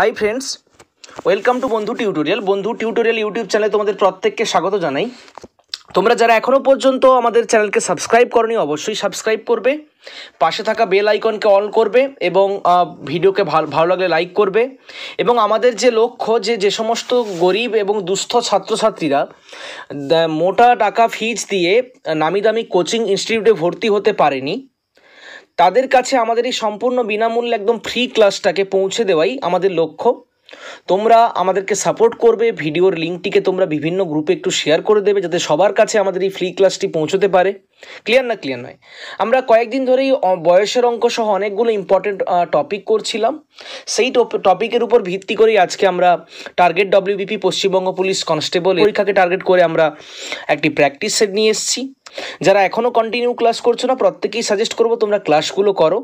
high friends welcome to বন্ধু tutorial বন্ধু tutorial YouTube চ্যানেলে তোমাদের প্রত্যেককে স্বাগত জানাই তোমরা যারা এখনও পর্যন্ত আমাদের চ্যানেলকে সাবস্ক্রাইব করনি অবশ্যই সাবস্ক্রাইব করবে পাশে থাকা বেল আইকনকে অন করবে এবং ভিডিওকে ভালো ভালো লাগলে লাইক করবে এবং আমাদের যে লক্ষ্য যে যে সমস্ত গরিব এবং দুস্থ ছাত্রছাত্রীরা মোটা টাকা ফিজ দিয়ে নামি দামি কোচিং ইনস্টিটিউটে ভর্তি হতে পারেনি তাদের কাছে আমাদের এই সম্পূর্ণ বিনামূল্যে একদম ফ্রি ক্লাসটাকে পৌঁছে দেওয়াই আমাদের লক্ষ্য তোমরা আমাদেরকে সাপোর্ট করবে ভিডিওর লিঙ্কটিকে তোমরা বিভিন্ন গ্রুপে একটু শেয়ার করে দেবে যাতে সবার কাছে আমাদের এই ফ্রি ক্লাসটি পৌঁছতে পারে ক্লিয়ার না ক্লিয়ার নয় আমরা কয়েকদিন ধরেই বয়সের অঙ্ক সহ অনেকগুলো ইম্পর্টেন্ট টপিক করছিলাম সেই টপিকের উপর ভিত্তি করেই আজকে আমরা টার্গেট ডব্লিউবিপি পশ্চিমবঙ্গ পুলিশ কনস্টেবল পরীক্ষাকে টার্গেট করে আমরা একটি প্র্যাকটিস সেট নিয়ে এসেছি যারা এখনও কন্টিনিউ ক্লাস করছো না প্রত্যেকেই সাজেস্ট করবো তোমরা ক্লাসগুলো করো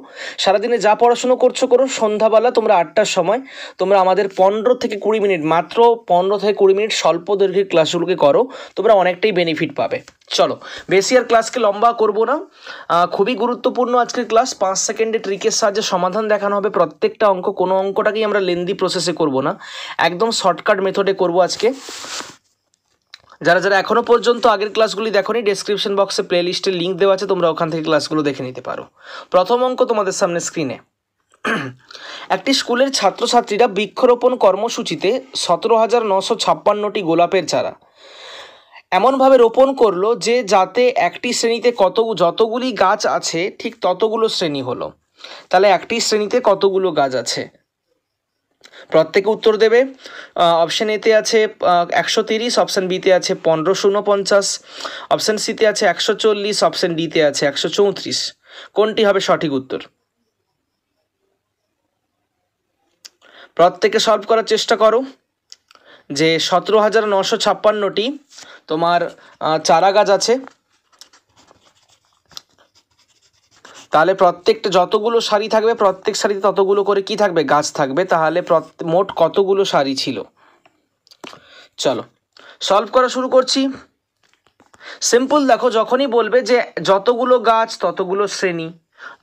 সারাদিনে যা পড়াশুনো করছো করো সন্ধ্যাবেলা তোমরা আটটার সময় তোমরা আমাদের পনেরো থেকে কুড়ি মিনিট মাত্র পনেরো থেকে কুড়ি মিনিট স্বল্প দৈর্ঘ্যের ক্লাসগুলোকে করো তোমরা অনেকটাই বেনিফিট পাবে চলো বেশি আর ক্লাসকে লম্বা করব না খুবই গুরুত্বপূর্ণ আজকের ক্লাস পাঁচ সেকেন্ডে ট্রিকের সাহায্যে সমাধান দেখানো হবে প্রত্যেকটা অঙ্ক কোনো অঙ্কটাকেই আমরা লেন্দি প্রসেসে করব না একদম শর্টকাট মেথডে করব আজকে যারা যারা এখনও পর্যন্ত আগের ক্লাসগুলি দেখোনি ডেসক্রিপশন বক্সে প্লে লিস্টের লিঙ্ক দেওয়া আছে তোমরা ওখান থেকে ক্লাসগুলো দেখে নিতে পারো প্রথম অঙ্ক তোমাদের সামনে স্ক্রিনে একটি স্কুলের ছাত্রছাত্রীরা বৃক্ষরোপণ কর্মসূচিতে সতেরো হাজার নশো ছাপ্পান্নটি গোলাপের চারা এমনভাবে রোপণ করলো যে যাতে একটি শ্রেণীতে কত যতগুলি গাছ আছে ঠিক ততগুলো শ্রেণী হলো তাহলে একটি শ্রেণীতে কতগুলো গাছ আছে প্রত্যেকে উত্তর দেবে অপশান এতে আছে একশো তিরিশ অপশান বিতে আছে পনেরো শূন্য পঞ্চাশ অপশান সিতে আছে একশো চল্লিশ অপশান ডিতে আছে একশো চৌত্রিশ কোনটি হবে সঠিক উত্তর প্রত্যেকে সলভ করার চেষ্টা করো যে সতেরো হাজার নশো ছাপ্পান্নটি তোমার চারা গাছ আছে তাহলে প্রত্যেকটা যতগুলো শাড়ি থাকবে প্রত্যেক শাড়িতে ততগুলো করে কি থাকবে গাছ থাকবে তাহলে মোট কতগুলো শাড়ি ছিল চলো সলভ করা শুরু করছি সিম্পল দেখো যখনই বলবে যে যতগুলো গাছ ততগুলো শ্রেণী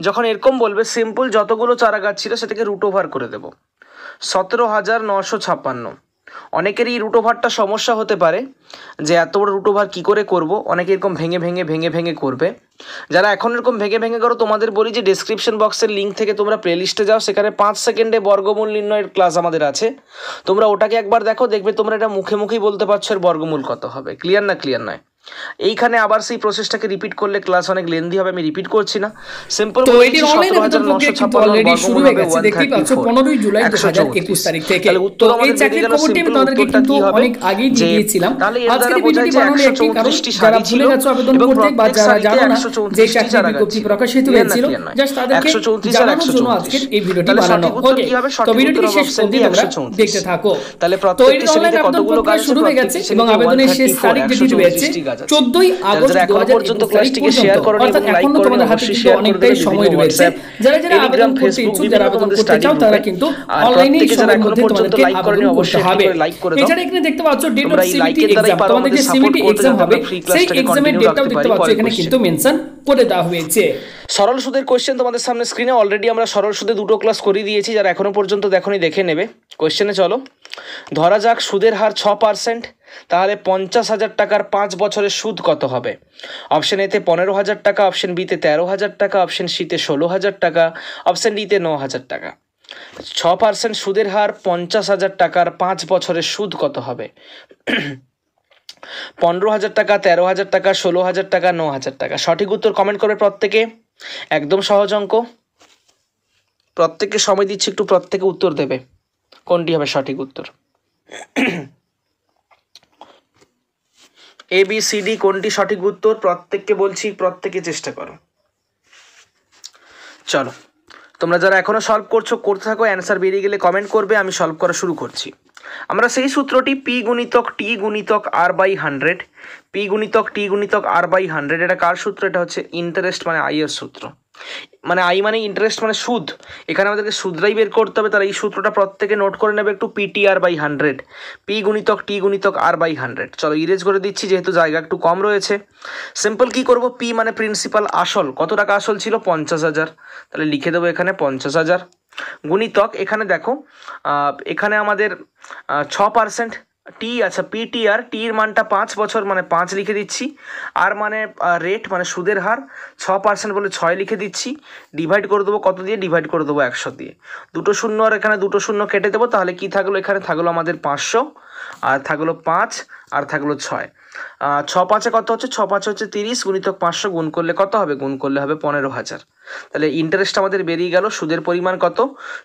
যখন এরকম বলবে সিম্পল যতগুলো চারা গাছ ছিল সেটাকে রুট ওভার করে দেব সতেরো হাজার নশো ছাপ্পান্ন অনেকেরই রুট ওভারটা সমস্যা হতে পারে যে এত বড় রুট ওভার কী করে করব অনেকে এরকম ভেঙে ভেঙে ভেঙে ভেঙে করবে যারা এখন এরকম ভেঙে ভেঙে করো তোমাদের বলি যে ডিসক্রিপশন বক্সের লিঙ্ক থেকে তোমরা প্লেলিস্টে যাও সেখানে পাঁচ সেকেন্ডে বর্গমূল নির্ণয়ের ক্লাস আমাদের আছে তোমরা ওটাকে একবার দেখো দেখবে তোমরা এটা মুখে মুখেই বলতে পারছো এর বর্গমূল কত হবে ক্লিয়ার না ক্লিয়ার নয় এইখানে আবার সেই প্রসেসটাকে রিপিট করলে ক্লাস অনেক লেন্দি হবে আমি রিপিট করছি না সিম্পল তো এটি অনলাইনে কিন্তু বুকিং কিন্তু অলরেডি শুরু হয়ে গেছে দেখতেই পাচ্ছ 15 জুলাই 2021 তারিখ থেকে তাহলে উত্তর আমাদের এই চাকরির খবরটি আমি তোমাদেরকে কিন্তু অনেক আগেই দিয়ে দিয়েছিলাম আজকের ভিডিওটি বানানোর একটি ছিল যারা ভুলে গেছো আবেদন করতে বা যারা জানো না যে চাকরির বিজ্ঞপ্তি প্রকাশিত হয়েছিল জাস্ট তাদেরকে 134 জানানোর 134 আজকে এই ভিডিওটি বানানো ওকে তো ভিডিওটি শেষ পর্যন্ত তোমরা দেখতে থাকো তাহলে প্রত্যেকটি শ্রেণীতে কতগুলো কাজ শুরু হয়ে গেছে এবং আবেদনের শেষ তারিখ যেটি রয়েছে সরল সুদের কোশ্চেন তোমাদের সামনে স্ক্রিনে অলরেডি আমরা সরল সুদে দুটো ক্লাস করিয়ে দিয়েছি যারা এখনো পর্যন্ত দেখনি দেখে নেবে কোশ্চেনে চলো ধরা যাক সুদের হার ছ পার্সেন্ট তাহলে পঞ্চাশ হাজার টাকার পাঁচ বছরের সুদ কত হবে অপশন এতে পনেরো হাজার টাকা অপশন বিতে তেরো হাজার টাকা অপশন সিতে ষোলো হাজার টাকা অপশন ডিতে ন হাজার টাকা ছ পার্সেন্ট সুদের হার পঞ্চাশ হাজার টাকার পাঁচ বছরের সুদ কত হবে পনেরো হাজার টাকা তেরো হাজার টাকা ষোলো হাজার টাকা ন হাজার টাকা সঠিক উত্তর কমেন্ট করবে প্রত্যেকে একদম সহজ অঙ্ক প্রত্যেকে সময় দিচ্ছি একটু প্রত্যেকে উত্তর দেবে কোনটি হবে সঠিক উত্তর এ বি সি ডি কোনটি সঠিক উত্তর প্রত্যেককে বলছি প্রত্যেকে চেষ্টা করো চলো তোমরা যারা এখনও সলভ করছো করতে থাকো অ্যান্সার বেরিয়ে গেলে কমেন্ট করবে আমি সলভ করা শুরু করছি আমরা সেই সূত্রটি পি গুণিতক টি গুণিতক আর বাই হান্ড্রেড পি গুণিতক টি গুণিতক আর বাই হান্ড্রেড এটা কার সূত্র এটা হচ্ছে ইন্টারেস্ট মানে আইয়ের সূত্র মানে আই মানে ইন্টারেস্ট মানে সুদ এখানে আমাদেরকে সুদটাই বের করতে হবে তাহলে এই সূত্রটা প্রত্যেকে নোট করে নেবে একটু PT R by hundred P গুণিতক টি গুণিতক আর বাই হান্ড্রেড চলো ইরেজ করে দিচ্ছি যেহেতু জায়গা একটু কম রয়েছে সিম্পল কি করব পি মানে প্রিন্সিপাল আসল কত টাকা আসল ছিল পঞ্চাশ হাজার তাহলে লিখে দেবো এখানে পঞ্চাশ হাজার গুণিতক এখানে দেখো এখানে আমাদের ছ পার্সেন্ট টি আচ্ছা পিটিআর টির মানটা পাঁচ বছর মানে পাঁচ লিখে দিচ্ছি আর মানে রেট মানে সুদের হার ছ পার্সেন্ট বলে ছয় লিখে দিচ্ছি ডিভাইড করে দেবো কত দিয়ে ডিভাইড করে দেবো একশো দিয়ে দুটো শূন্য আর এখানে দুটো শূন্য কেটে দেবো তাহলে কি থাকলো এখানে থাকলো আমাদের পাঁচশো আর থাকলো পাঁচ আর থাকলো ছয় ছ পাঁচে কত হচ্ছে ছ পাঁচ হচ্ছে তিরিশ গুণিতক পাঁচশো গুণ করলে কত হবে গুণ করলে হবে পনেরো হাজার তাহলে ইন্টারেস্ট আমাদের বেরিয়ে গেল সুদের পরিমাণ কত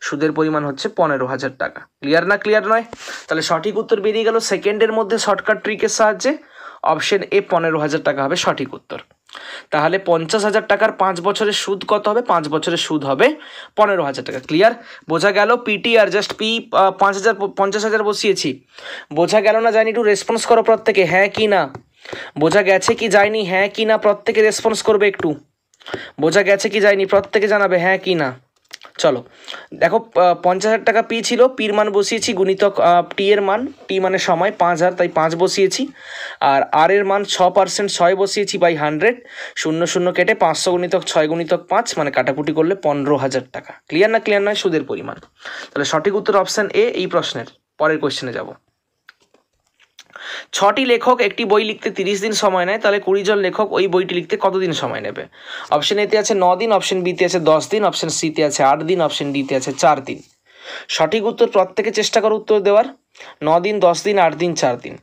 সুদের পরিমাণ হচ্ছে পনেরো হাজার টাকা ক্লিয়ার না ক্লিয়ার নয় তাহলে সঠিক উত্তর বেরিয়ে গেল সেকেন্ডের মধ্যে শর্টকাট ট্রিকের সাহায্যে অপশন এ পনেরো হাজার টাকা হবে সঠিক উত্তর তাহলে পঞ্চাশ হাজার টাকার পাঁচ বছরের সুদ কত হবে পাঁচ বছরের সুদ হবে পনেরো হাজার টাকা ক্লিয়ার বোঝা গেল পিটি আর জাস্ট পি পাঁচ হাজার পঞ্চাশ হাজার বসিয়েছি বোঝা গেল না জানি একটু রেসপন্স করো প্রত্যেকে হ্যাঁ কি না বোঝা গেছে কি যায়নি হ্যাঁ কি না প্রত্যেকে রেসপন্স করবে একটু বোঝা গেছে কি যায়নি প্রত্যেকে জানাবে হ্যাঁ কি না চলো দেখো পঞ্চাশ হাজার টাকা পি ছিল পির মান বসিয়েছি গুণিতক টি এর মান টি মানে সময় পাঁচ হাজার তাই পাঁচ বসিয়েছি আর আর এর মান ছ পার্সেন্ট ছয় বসিয়েছি বাই হান্ড্রেড শূন্য শূন্য কেটে পাঁচশো গুণিতক ছয় গুণিতক পাঁচ মানে কাটাকুটি করলে পনেরো হাজার টাকা ক্লিয়ার না ক্লিয়ার নয় সুদের পরিমাণ তাহলে সঠিক উত্তর অপশান এ এই প্রশ্নের পরের কোশ্চেনে যাবো ছটি লেখক একটি বই লিখতে তিরিশ দিন সময় নেয় তাহলে কুড়ি জন লেখক ওই বইটি লিখতে কতদিন সময় নেবে অপশন এতে আছে ন দিন অপশন বিতে আছে দশ দিন অপশন সিতে আছে আট দিন অপশন ডিতে আছে চার দিন সঠিক উত্তর প্রত্যেকে চেষ্টা করো উত্তর দেওয়ার ন দিন দশ দিন আট দিন চার দিন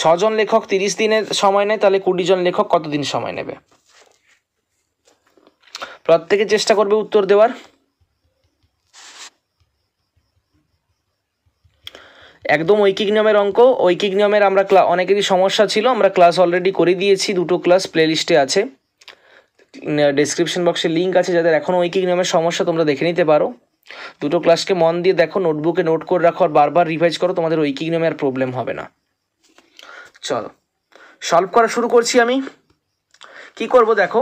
ছজন লেখক তিরিশ দিনের সময় নেয় তাহলে কুড়ি জন লেখক কতদিন সময় নেবে প্রত্যেকে চেষ্টা করবে উত্তর দেওয়ার একদম ঐকিক নিয়মের অঙ্ক ঐকিক নিয়মের আমরা ক্লা অনেকেরই সমস্যা ছিল আমরা ক্লাস অলরেডি করে দিয়েছি দুটো ক্লাস প্লেলিস্টে আছে ডেসক্রিপশন বক্সে লিঙ্ক আছে যাদের এখনও ঐকিক নিয়মের সমস্যা তোমরা দেখে নিতে পারো দুটো ক্লাসকে মন দিয়ে দেখো নোটবুকে নোট করে রাখো আর বারবার রিভাইজ করো তোমাদের ঐকিক নিয়মে আর প্রবলেম হবে না চলো সলভ করা শুরু করছি আমি কি করব দেখো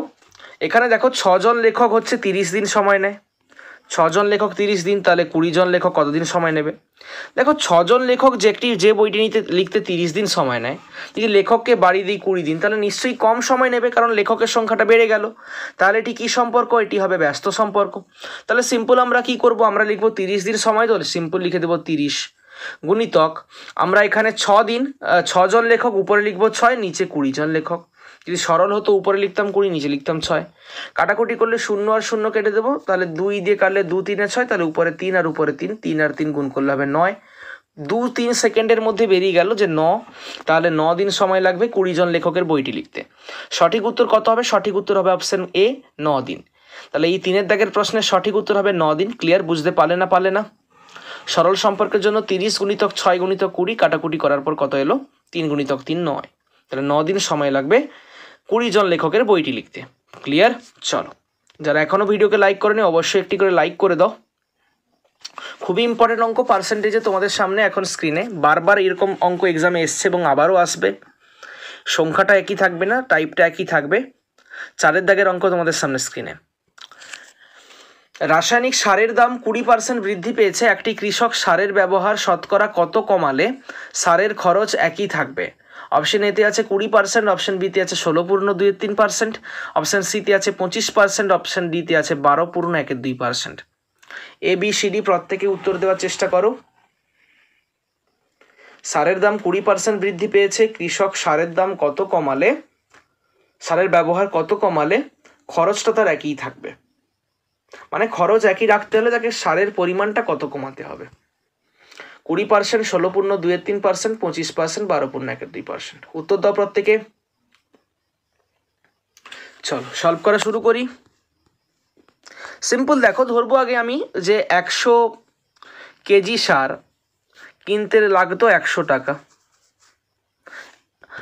এখানে দেখো ছজন লেখক হচ্ছে তিরিশ দিন সময় নেয় ছজন লেখক তিরিশ দিন তাহলে কুড়ি জন লেখক কতদিন সময় নেবে দেখো ছজন লেখক যে একটি যে বইটি নিতে লিখতে তিরিশ দিন সময় নেয় যদি লেখককে বাড়ি দিই কুড়ি দিন তাহলে নিশ্চয়ই কম সময় নেবে কারণ লেখকের সংখ্যাটা বেড়ে গেল তাহলে এটি কী সম্পর্ক এটি হবে ব্যস্ত সম্পর্ক তাহলে সিম্পল আমরা কি করব আমরা লিখবো তিরিশ দিন সময় তো সিম্পল লিখে দেবো তিরিশ গুণিতক আমরা এখানে ছ দিন ছজন লেখক উপরে লিখবো ছয় নিচে কুড়ি জন লেখক যদি সরল হতো উপরে লিখতাম কুড়ি নিচে লিখতাম ছয় কাটাকুটি করলে শূন্য আর শূন্য কেটে দেবো তাহলে দুই দিয়ে কাটলে দু তিনে ছয় তাহলে উপরে তিন আর উপরে তিন তিন আর তিন গুণ করলে হবে নয় দু তিন সেকেন্ডের মধ্যে বেরিয়ে গেল যে ন তাহলে ন দিন সময় লাগবে কুড়ি জন লেখকের বইটি লিখতে সঠিক উত্তর কত হবে সঠিক উত্তর হবে অপশন এ ন দিন তাহলে এই তিনের দাগের প্রশ্নের সঠিক উত্তর হবে ন দিন ক্লিয়ার বুঝতে পারে না পারে না সরল সম্পর্কের জন্য তিরিশ গুণিতক ছয় গুণিতক কুড়ি কাটাকুটি করার পর কত এলো তিন গুণিতক তিন নয় তাহলে ন দিন সময় লাগবে কুড়ি জন লেখকের বইটি লিখতে ক্লিয়ার চলো যারা এখনও ভিডিওকে লাইক করেনি অবশ্যই একটি করে লাইক করে দাও খুবই ইম্পর্টেন্ট অঙ্ক পার্সেন্টেজে তোমাদের সামনে এখন স্ক্রিনে বারবার এরকম অঙ্ক এক্সামে এসছে এবং আবারও আসবে সংখ্যাটা একই থাকবে না টাইপটা একই থাকবে চারের দাগের অঙ্ক তোমাদের সামনে স্ক্রিনে রাসায়নিক সারের দাম কুড়ি পার্সেন্ট বৃদ্ধি পেয়েছে একটি কৃষক সারের ব্যবহার শতকরা কত কমালে সারের খরচ একই থাকবে অপশন এতে আছে কুড়ি পার্সেন্ট অপশন বিতে আছে ষোলো পূর্ণ দুই তিন পার্সেন্ট অপশন সিতে আছে পঁচিশ পার্সেন্ট অপশন ডিতে আছে বারো পূর্ণ একের দুই percent A B C D প্রত্যেকে উত্তর দেওয়ার চেষ্টা করো সারের দাম কুড়ি পার্সেন্ট বৃদ্ধি পেয়েছে কৃষক সারের দাম কত কমালে সারের ব্যবহার কত কমালে খরচটা তার একই থাকবে মানে খরচ একই রাখতে হলে তাকে সারের পরিমাণটা কত কমাতে হবে কুড়ি পার্সেন্ট ষোলো পূর্ণ দুয়ের তিন পার্সেন্ট পঁচিশ পার্সেন্ট বারো পূর্ণ একের দুই পার্সেন্ট উত্তর দাও প্রত্যেকে চলো সলভ করা শুরু করি সিম্পল দেখো ধরবো আগে আমি যে একশো কেজি সার কিনতে লাগতো একশো টাকা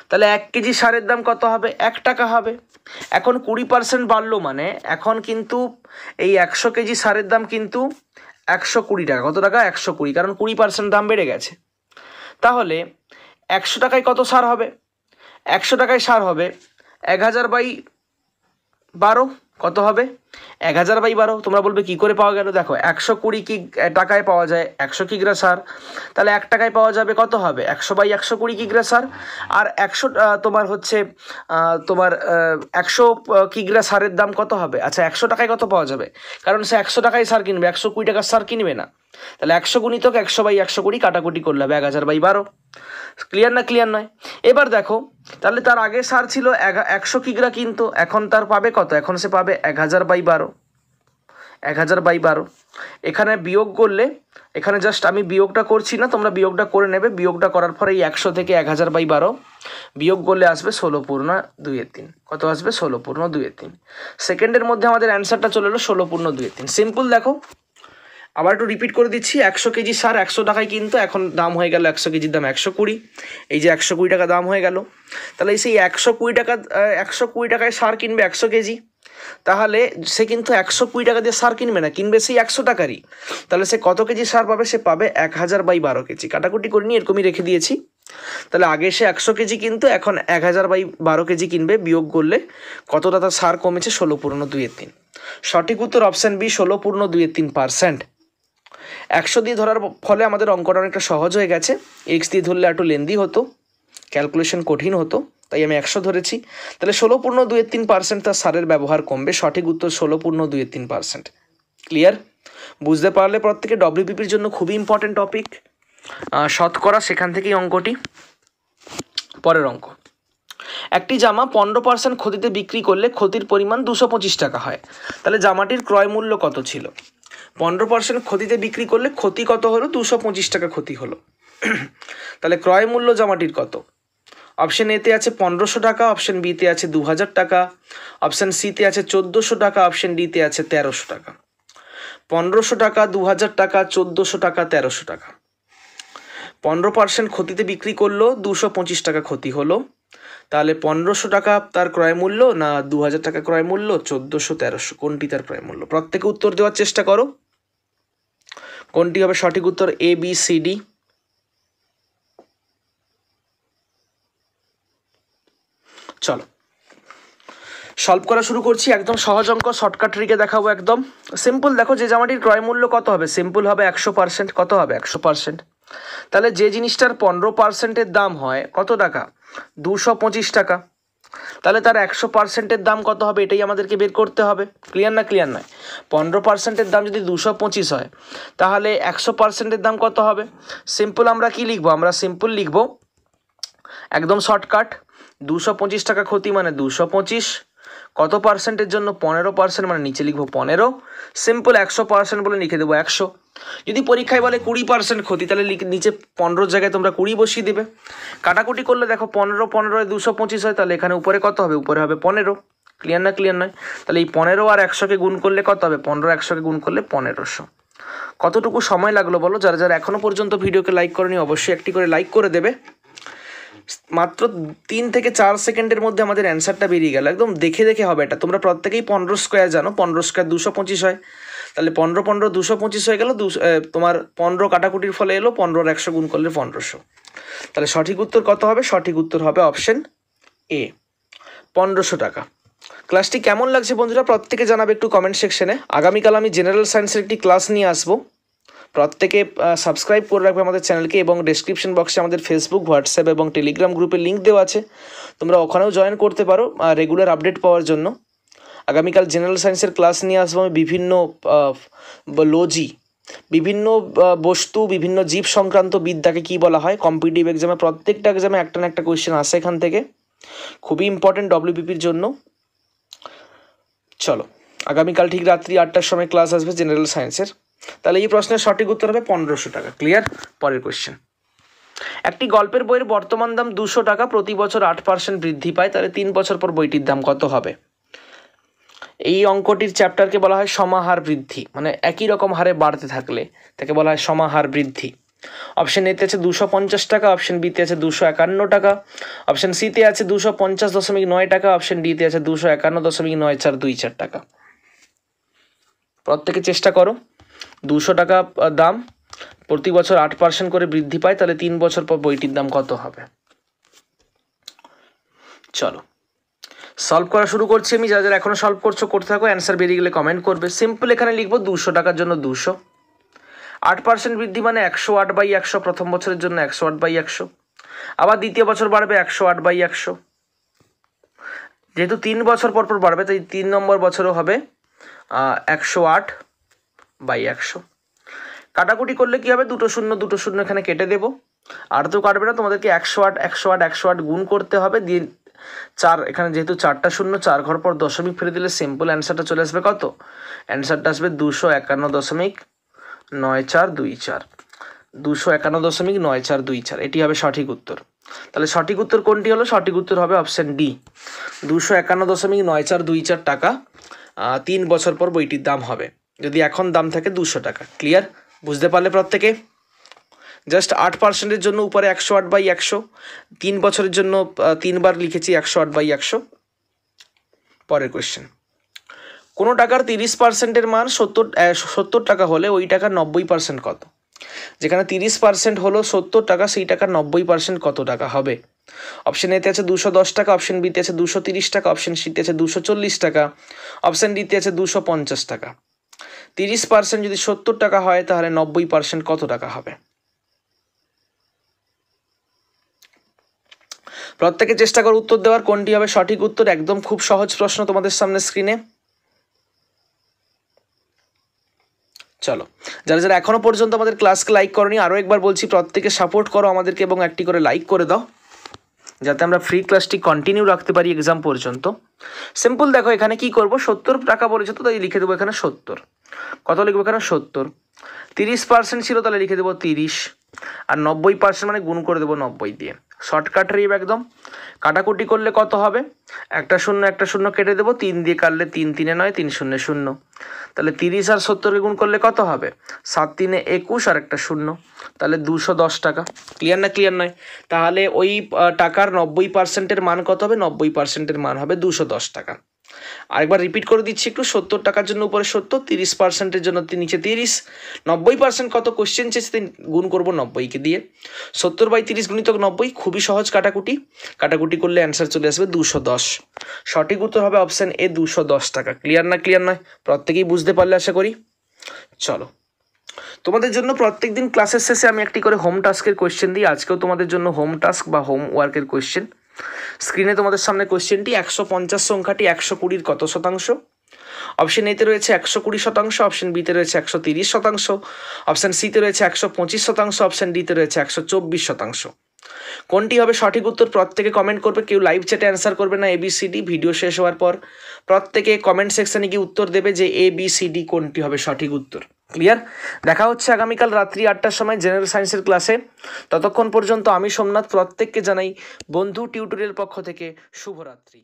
তাহলে এক কেজি সারের দাম কত হবে এক টাকা হবে এখন কুড়ি পার্সেন্ট বাড়লো মানে এখন কিন্তু এই একশো কেজি সারের দাম কিন্তু একশো কুড়ি টাকা কত টাকা একশো কুড়ি কারণ কুড়ি পার্সেন্ট দাম বেড়ে গেছে তাহলে একশো টাকায় কত সার হবে একশো টাকায় সার হবে এক হাজার বাই বারো কত হবে এক হাজার বাই বারো তোমরা বলবে কি করে পাওয়া গেল দেখো একশো কুড়ি কি টাকায় পাওয়া যায় একশো কিগ্রা সার তাহলে এক টাকায় পাওয়া যাবে কত হবে একশো বাই একশো কুড়ি কিগ্রা সার আর একশো তোমার হচ্ছে তোমার একশো কিগ্রা সারের দাম কত হবে আচ্ছা একশো টাকায় কত পাওয়া যাবে কারণ সে একশো টাকায় সার কিনবে একশো কুড়ি টাকার সার কিনবে না তাহলে একশো গুণিতক একশো বাই একশো কুড়ি কাটাকুটি করলে হবে এক হাজার বাই বারো ক্লিয়ার না ক্লিয়ার নয় এবার দেখো তাহলে তার আগে সার ছিল একশো কিগ্রা কিন্তু এখন তার পাবে কত এখন সে পাবে এক হাজার বাই বারো এক হাজার বাই বারো এখানে বিয়োগ করলে এখানে জাস্ট আমি বিয়োগটা করছি না তোমরা বিয়োগটা করে নেবে বিয়োগটা করার পরে এই একশো থেকে এক হাজার বাই বারো বিয়োগ করলে আসবে ষোলো পূর্ণ দুইয়ের তিন কত আসবে ষোলো পূর্ণ দুইয়ের তিন সেকেন্ডের মধ্যে আমাদের অ্যান্সারটা চলে এলো ষোলো পূর্ণ দুইয়ের তিন সিম্পল দেখো আবার একটু রিপিট করে দিচ্ছি একশো কেজি সার একশো টাকায় কিন্তু এখন দাম হয়ে গেল একশো কেজির দাম একশো কুড়ি এই যে একশো কুড়ি টাকা দাম হয়ে গেল তাহলে সেই একশো কুড়ি টাকা একশো কুড়ি টাকায় সার কিনবে একশো কেজি তাহলে সে কিন্তু একশো কুড়ি টাকা দিয়ে সার কিনবে না কিনবে সেই একশো টাকারই তাহলে সে কত কেজি সার পাবে সে পাবে এক হাজার বাই বারো কেজি কাটাকুটি করে নিয়ে এরকমই রেখে দিয়েছি তাহলে আগে সে একশো কেজি কিন্তু এখন এক হাজার বাই বারো কেজি কিনবে বিয়োগ করলে কতটা তার সার কমেছে ষোলো পূর্ণ দুইয়ের তিন সঠিক উত্তর অপশান বি ষোলো পূর্ণ দুইয়ের তিন পার্সেন্ট একশো দিয়ে ধরার ফলে আমাদের অঙ্কটা অনেকটা সহজ হয়ে গেছে এক্স দিয়ে ধরলে একটু লেন্দি হতো ক্যালকুলেশন কঠিন হতো তাই আমি একশো ধরেছি তাহলে ষোলো পূর্ণ দুয়ের তিন পার্সেন্ট তার সারের ব্যবহার কমবে সঠিক উত্তর ষোলো পূর্ণ দুয়ের তিন পার্সেন্ট ক্লিয়ার বুঝতে পারলে প্রত্যেকে ডব্লিউপিপির জন্য খুবই ইম্পর্টেন্ট টপিক শতকরা সেখান থেকেই অঙ্কটি পরের অঙ্ক একটি জামা পনেরো পার্সেন্ট ক্ষতিতে বিক্রি করলে ক্ষতির পরিমাণ দুশো পঁচিশ টাকা হয় তাহলে জামাটির ক্রয় মূল্য কত ছিল পনেরো পার্সেন্ট ক্ষতিতে বিক্রি করলে ক্ষতি কত হলো দুশো পঁচিশ টাকা ক্ষতি হলো তাহলে ক্রয় মূল্য জামাটির কত অপশন এতে আছে পনেরোশো টাকা অপশন বিতে আছে দু হাজার টাকা অপশন সিতে আছে চোদ্দোশো টাকা অপশন ডিতে আছে তেরোশো টাকা পনেরোশো টাকা দু হাজার টাকা চোদ্দোশো টাকা তেরোশো টাকা পনেরো পার্সেন্ট ক্ষতিতে বিক্রি করলো দুশো পঁচিশ টাকা ক্ষতি হলো তাহলে পনেরোশো টাকা তার ক্রয় মূল্য না দু হাজার টাকা ক্রয় মূল্য চোদ্দোশো তেরোশো কোনটি তার ক্রয় মূল্য প্রত্যেকে উত্তর দেওয়ার চেষ্টা করো কোনটি হবে সঠিক উত্তর এ বি সি ডি চলো সলভ করা শুরু করছি একদম সহজ অঙ্ক শর্টকাট রিকে দেখাবো একদম সিম্পল দেখো যে জামাটির ক্রয় মূল্য কত হবে সিম্পল হবে একশো পার্সেন্ট কত হবে একশো পার্সেন্ট তাহলে যে জিনিসটার পনেরো পার্সেন্টের দাম হয় কত টাকা দুশো পঁচিশ টাকা তাহলে তার একশো পার্সেন্টের দাম কত হবে এটাই আমাদেরকে বের করতে হবে ক্লিয়ার না ক্লিয়ার নয় পনেরো পার্সেন্টের দাম যদি দুশো পঁচিশ হয় তাহলে একশো পার্সেন্টের দাম কত হবে সিম্পল আমরা কি লিখবো আমরা সিম্পল লিখবো একদম শর্টকাট দুশো পঁচিশ টাকা ক্ষতি মানে দুশো পঁচিশ কত পার্সেন্টের জন্য পনেরো পার্সেন্ট মানে নিচে লিখবো পনেরো সিম্পল একশো পার্সেন্ট বলে লিখে দেবো একশো যদি পরীক্ষায় বলে কুড়ি পার্সেন্ট ক্ষতি তাহলে নিচে পনেরোর জায়গায় তোমরা কুড়ি বসিয়ে দেবে কাটাকুটি করলে দেখো পনেরো পনেরো দুশো পঁচিশ হয় তাহলে এখানে উপরে কত হবে উপরে হবে পনেরো ক্লিয়ার না ক্লিয়ার নয় তাহলে এই পনেরো আর একশোকে গুণ করলে কত হবে পনেরো একশোকে গুণ করলে পনেরোশো কতটুকু সময় লাগলো বলো যারা যারা এখনও পর্যন্ত ভিডিওকে লাইক করেনি অবশ্যই একটি করে লাইক করে দেবে মাত্র তিন থেকে চার সেকেন্ডের মধ্যে আমাদের অ্যান্সারটা বেরিয়ে গেল একদম দেখে দেখে হবে এটা তোমরা প্রত্যেকেই পনেরো স্কোয়ার জানো পনেরো স্কোয়ার দুশো পঁচিশ হয় তাহলে পনেরো পনেরো দুশো পঁচিশ হয়ে গেল দুশো তোমার পনেরো কাটাকুটির ফলে এলো পনেরোর একশো গুণ করলে পনেরোশো তাহলে সঠিক উত্তর কত হবে সঠিক উত্তর হবে অপশন এ পনেরোশো টাকা ক্লাসটি কেমন লাগছে বন্ধুরা প্রত্যেকে জানাবে একটু কমেন্ট সেকশনে আগামীকাল আমি জেনারেল সায়েন্সের একটি ক্লাস নিয়ে আসবো প্রত্যেকে সাবস্ক্রাইব করে রাখবে আমাদের চ্যানেলকে এবং ডিসক্রিপশন বক্সে আমাদের ফেসবুক হোয়াটসঅ্যাপ এবং টেলিগ্রাম গ্রুপে লিঙ্ক দেওয়া আছে তোমরা ওখানেও জয়েন করতে পারো রেগুলার আপডেট পাওয়ার জন্য আগামীকাল জেনারেল সায়েন্সের ক্লাস নিয়ে আসবো আমি বিভিন্ন লজি বিভিন্ন বস্তু বিভিন্ন জীব সংক্রান্ত বিদ্যাকে কি বলা হয় কম্পিটিভ এক্সামে প্রত্যেকটা এক্সামে একটা না একটা কোয়েশ্চেন আসে এখান থেকে খুবই ইম্পর্টেন্ট ডব্লিউবিপির জন্য চলো আগামীকাল ঠিক রাত্রি আটটার সময় ক্লাস আসবে জেনারেল সায়েন্সের তাহলে এই প্রশ্নের সঠিক উত্তর হবে পনেরোশো টাকা ক্লিয়ার পরের কোয়েশ্চেন একটি গল্পের বইয়ের বর্তমান দাম দুশো টাকা প্রতি বছর আট পার্সেন্ট বৃদ্ধি পায় তাহলে তিন বছর পর বইটির দাম কত হবে এই অঙ্কটির চ্যাপ্টারকে বলা হয় সমাহার বৃদ্ধি মানে একই রকম হারে বাড়তে থাকলে তাকে বলা হয় সমাহার বৃদ্ধি অপশন এতে আছে দুশো পঞ্চাশ টাকা অপশন বিতে আছে দুশো একান্ন টাকা অপশন সিতে আছে দুশো পঞ্চাশ দশমিক নয় টাকা অপশন ডিতে আছে দুশো একান্ন দশমিক নয় চার দুই চার টাকা প্রত্যেকে চেষ্টা করো দুশো টাকা দাম প্রতি বছর আট পার্সেন্ট করে বৃদ্ধি পায় তাহলে তিন বছর পর বইটির দাম কত হবে চলো সলভ করা শুরু করছি আমি যা যারা এখনও সলভ করছো করতে থাকো অ্যান্সার বেরিয়ে গেলে কমেন্ট করবে সিম্পল এখানে লিখবো দুশো টাকার জন্য দুশো আট পার্সেন্ট বৃদ্ধি মানে একশো আট বাই একশো প্রথম বছরের জন্য একশো আট বাই একশো আবার দ্বিতীয় বছর বাড়বে একশো আট বাই একশো যেহেতু তিন বছর পর পর বাড়বে তাই তিন নম্বর বছরও হবে একশো আট বাই একশো কাটাকুটি করলে কী হবে দুটো শূন্য দুটো শূন্য এখানে কেটে দেবো আর তো কাটবে না তোমাদেরকে একশো আট একশো আট একশো আট গুণ করতে হবে দিয়ে চার এখানে যেহেতু চারটা শূন্য চার ঘর পর দশমিক ফিরে দিলে সিম্পল অ্যান্সারটা চলে আসবে কত অ্যান্সারটা আসবে দুশো একান্ন দশমিক নয় চার দুই চার দুশো একান্ন দশমিক নয় চার দুই চার এটি হবে সঠিক উত্তর তাহলে সঠিক উত্তর কোনটি হলো সঠিক উত্তর হবে অপশান ডি দুশো একান্ন দশমিক নয় চার দুই চার টাকা তিন বছর পর বইটির দাম হবে যদি এখন দাম থাকে দুশো টাকা ক্লিয়ার বুঝতে পারলে প্রত্যেকে জাস্ট আট পার্সেন্টের জন্য উপরে একশো আট বাই একশো তিন বছরের জন্য তিনবার লিখেছি একশো আট বাই একশো পরের কোয়েশ্চেন কোনো টাকার তিরিশ পার্সেন্টের মান সত্তর সত্তর টাকা হলে ওই টাকা নব্বই পার্সেন্ট কত যেখানে তিরিশ পার্সেন্ট হলো সত্তর টাকা সেই টাকা নব্বই পার্সেন্ট কত টাকা হবে অপশন এতে আছে দুশো দশ টাকা অপশন বিতে আছে দুশো তিরিশ টাকা অপশন সিতে আছে দুশো চল্লিশ টাকা অপশন ডিতে আছে দুশো পঞ্চাশ টাকা তিরিশ পার্সেন্ট যদি সত্তর টাকা হয় তাহলে নব্বই পার্সেন্ট কত টাকা হবে প্রত্যেকে চেষ্টা করো উত্তর দেওয়ার কোনটি হবে সঠিক উত্তর একদম খুব সহজ প্রশ্ন তোমাদের সামনে স্ক্রিনে চলো যারা যারা এখনও পর্যন্ত আমাদের ক্লাসকে লাইক করনি আরও একবার বলছি প্রত্যেকে সাপোর্ট করো আমাদেরকে এবং একটি করে লাইক করে দাও যাতে আমরা ফ্রি ক্লাসটি কন্টিনিউ রাখতে পারি এক্সাম পর্যন্ত সিম্পল দেখো এখানে কি করব সত্তর টাকা বলেছে তো তাই লিখে দেবো এখানে সত্তর কত লিখবো কেন সত্তর তিরিশ পার্সেন্ট ছিল তাহলে লিখে দেবো তিরিশ আর নব্বই পার্সেন্ট মানে গুণ করে দেবো নব্বই দিয়ে শর্টকাট রিব একদম কাটাকুটি করলে কত হবে একটা শূন্য একটা শূন্য কেটে দেবো তিন দিয়ে কাটলে তিন তিনে নয় তিন শূন্য শূন্য তাহলে তিরিশ আর সত্তরকে গুণ করলে কত হবে সাত তিনে একুশ আর একটা শূন্য তাহলে দুশো দশ টাকা ক্লিয়ার না ক্লিয়ার নয় তাহলে ওই টাকার নব্বই পার্সেন্টের মান কত হবে নব্বই পার্সেন্টের মান হবে দুশো দশ টাকা আরেকবার রিপিট করে দিচ্ছি একটু সত্তর টাকার জন্য উপরে সত্তর তিরিশ পার্সেন্টের জন্য নিচে তিরিশ নব্বই পার্সেন্ট কত কোশ্চেন চেয়েছে গুণ করবো নব্বইকে দিয়ে সত্তর বাই তিরিশ গুণিত নব্বই খুবই সহজ কাটাকুটি কাটাকুটি করলে অ্যান্সার চলে আসবে দুশো দশ সঠিক উত্তর হবে অপশান এ দুশো দশ টাকা ক্লিয়ার না ক্লিয়ার নয় প্রত্যেকেই বুঝতে পারলে আশা করি চলো তোমাদের জন্য প্রত্যেক দিন ক্লাসের শেষে আমি একটি করে হোম টাস্কের কোয়েশ্চেন দিই আজকেও তোমাদের জন্য হোম টাস্ক বা হোম ওয়ার্কের কোয়েশ্চেন স্ক্রিনে তোমাদের সামনে কোয়েশ্চেনটি একশো পঞ্চাশ সংখ্যাটি একশো কুড়ির কত শতাংশ অপশন এতে রয়েছে একশো কুড়ি শতাংশ অপশন বিতে রয়েছে একশো তিরিশ শতাংশ অপশন সিতে রয়েছে একশো পঁচিশ শতাংশ অপশন ডিতে রয়েছে একশো চব্বিশ শতাংশ কোনটি হবে সঠিক উত্তর প্রত্যেকে কমেন্ট করবে কেউ লাইভ চ্যাটে অ্যান্সার করবে না এবিসিডি ভিডিও শেষ হওয়ার পর প্রত্যেকে কমেন্ট সেকশানে গিয়ে উত্তর দেবে যে এবিসিডি কোনটি হবে সঠিক উত্তর ক্লিয়ার দেখা হচ্ছে আগামীকাল রাত্রি আটটার সময় জেনারেল সায়েন্সের ক্লাসে ততক্ষণ পর্যন্ত আমি সোমনাথ প্রত্যেককে জানাই বন্ধু টিউটোরিয়াল পক্ষ থেকে শুভরাত্রি